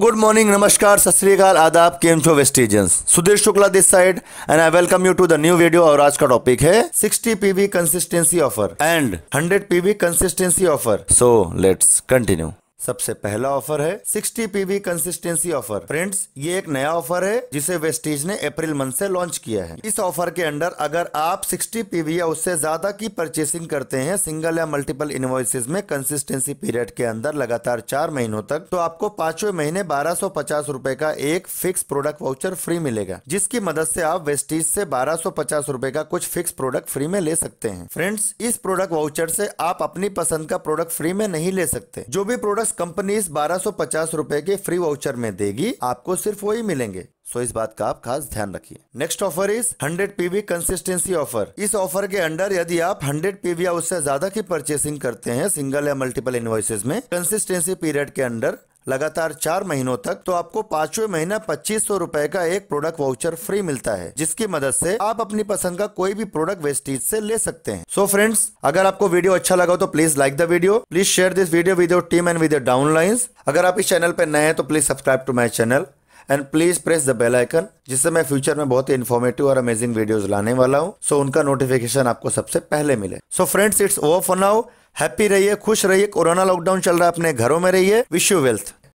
good morning नमस्कार सत आदाब केम छो Vestigians Sudhir Shukla this side and I welcome you to the new video और आज का टॉपिक है 60 PB consistency offer and 100 PB consistency offer so let's continue सबसे पहला ऑफर है 60 पीवी कंसिस्टेंसी ऑफर फ्रेंड्स ये एक नया ऑफर है जिसे वेस्टीज ने अप्रैल मंथ से लॉन्च किया है इस ऑफर के अंडर अगर आप 60 पीवी या उससे ज्यादा की परचेसिंग करते हैं सिंगल या मल्टीपल इन्वॉइसिस में कंसिस्टेंसी पीरियड के अंदर लगातार चार महीनों तक तो आपको पांचवे महीने बारह सौ पचास रूपए का एक फिक्स प्रोडक्ट वाउचर फ्री मिलेगा जिसकी मदद ऐसी आप वेस्टीज ऐसी बारह सौ पचास रूपए का कुछ फिक्स प्रोडक्ट फ्री में ले सकते हैं फ्रेंड्स इस प्रोडक्ट वाउचर ऐसी आप अपनी पसंद का प्रोडक्ट फ्री में नहीं ले सकते जो भी प्रोडक्ट कंपनी इस बारह सौ पचास रूपए के फ्री वाउचर में देगी आपको सिर्फ वही मिलेंगे सो इस बात का आप खास ध्यान रखिए next offer is 100 PV consistency offer इस ऑफर के अंडर यदि आप 100 पीवी या उससे ज्यादा की परचेसिंग करते हैं सिंगल या मल्टीपल इन्वॉइसेज में कंसिस्टेंसी पीरियड के अंडर लगातार चार महीनों तक तो आपको पांचवे महीना पच्चीस सौ रूपए का एक प्रोडक्ट वाउचर फ्री मिलता है जिसकी मदद से आप अपनी पसंद का कोई भी प्रोडक्ट वेस्टेज से ले सकते हैं सो so फ्रेंड्स अगर आपको वीडियो अच्छा लगा तो please like the video please share this video with your team and with your downlines अगर आप इस चैनल पर नए हैं तो please subscribe to my channel and please press the bell icon जिससे मैं फ्यूचर में बहुत ही इन्फॉर्मेटिव और अमेजिंग वीडियोस लाने वाला हूँ सो so, उनका नोटिफिकेशन आपको सबसे पहले मिले so friends it's over for now happy रहिए खुश रहिए कोरोना लॉकडाउन चल रहा है अपने घरों में रहिए विश यू वेल्थ